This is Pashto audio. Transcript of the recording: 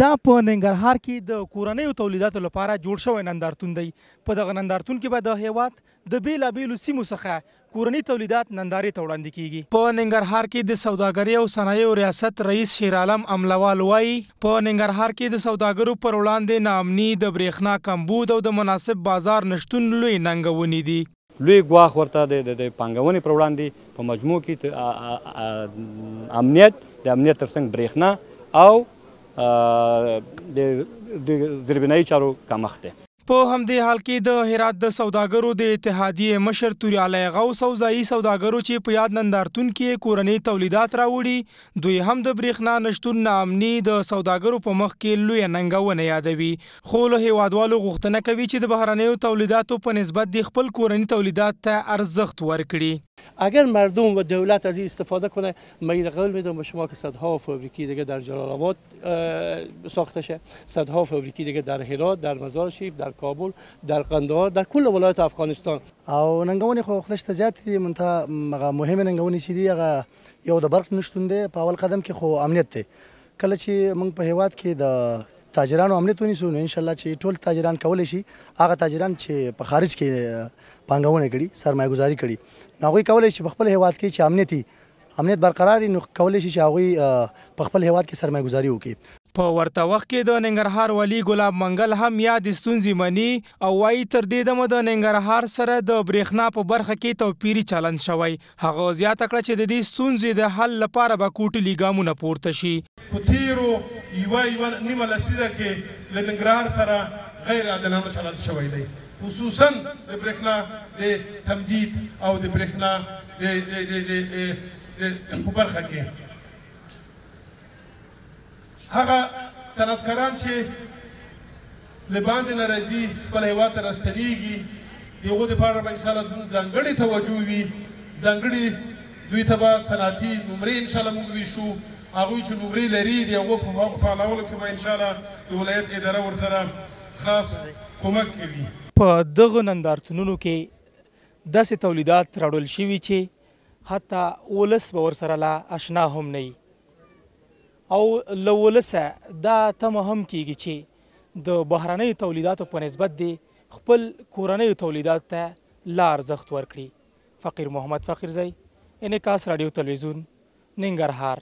دا په ننګرهار کې د کورنیو تولیداتو لپاره جوړ شوی نندارتون دی په دغه نندارتون کې به د هیواد د بیلابیلو سیمو څخه کورنی تولیدات نندارې ته وړاندې کیږي په ننګرهار کې د سوداګرۍ او صنایعو ریاست رئیس شیرعالم املوال وایي په ننګرهار کې د سوداګرو پر وړاندې ناامني د برېښنا کمبود او د مناسب بازار نشتون لوی ننګونې دي لوی ګواښ ورته د پانګونې پر وړاندې په مجموع کې امنیت د امنیت ترڅنګ برېښنا او د دربینایي چارو کمښت دی په همدې حال کې د هرات د سوداګرو د اتحادیې مشر توریالی غوس او ځایي سوداګرو چې په یاد نندارتون کې کورنۍ تولیدات راوړي دوی هم د برېښنا نشتون ناامني د سوداګرو په مخ کې لوی ننګونه یادوي خو له هیوادوالو غوښتنه کوي چې د بهرنیو تولیداتو په نسبت د خپل کورنۍ تولیدات ته ارزښت ورکړي اگر مردم و دولت از این استفاده کنه من قول میدم به شما که صدها فابریکی دیگه در جلال آباد ساخته شه صدها فابریکی دیگه در هرات در مزار شریف در کابل در قندهار در کل ولایت افغانستان او ننګونې خو خلش ته زیات دي منته مغه مهمه ننګونې چې دی هغه یو د برق نشتون دی په اول قدم کې خو امنیت دی کله چې موږ په هیواد کې د تاجرانو امنیت ونیسو نو ان شاء الله چې ټول تاجران کولای شي هغه تاجران چې په خارج کې پانګونه کړي سرمایه‌ګذاري کړي نو هغه کولای شي په خپل هیواد کې چې امنیتي امنیت برقرار نو کولی شي چې هغوی په خپل هیواد کې سرمایه‌ګذاري وکړي په ورته وخت کې د ننګرهار ولی ګلاب منګل هم یاد ستونزې مني او وایي تر دې دمه د ننګرهار سره د برېښنا په برخه کې توپیری چلند شوی هغه زیاته کړه چې د دې ستونزې د حل لپاره به کوټلي ګامونه پورته شي په تیرو یوه یوه نیمه لسیزه کې له ننګرهار سره غیر عادلانه چلند شوی دی خصوصا د برېښنا د تمدید او د برېښنا د په برخه کې هغه صنعتکاران چې له باندې نه راځي خپل هېواد ته راستنېږي د هغو دپاره به انشاءالله زموږ ځانګړې توجه وي ځانګړې دوی ته به صنعتي نمرې انشاءالله موږ ویشو هغوی چې نمرې لري د هغو په فعالولو کې به انشاءالله د ولایت اداره ورسره خاص کومک کوي په دغه نندارتونونو کې داسې تولیدات راوړل شوي چې حتی ولس به ورسره لا اشنا هم نه او لولسه دا تم هم کیږي چې د بهرنۍ تولیداتو په نسبت دی خپل کورنۍ تولیدات ته لا ارزښت ورکړي فقیر محمد فقیر زئی انعکاس رادیو تلویزیون ننګرهار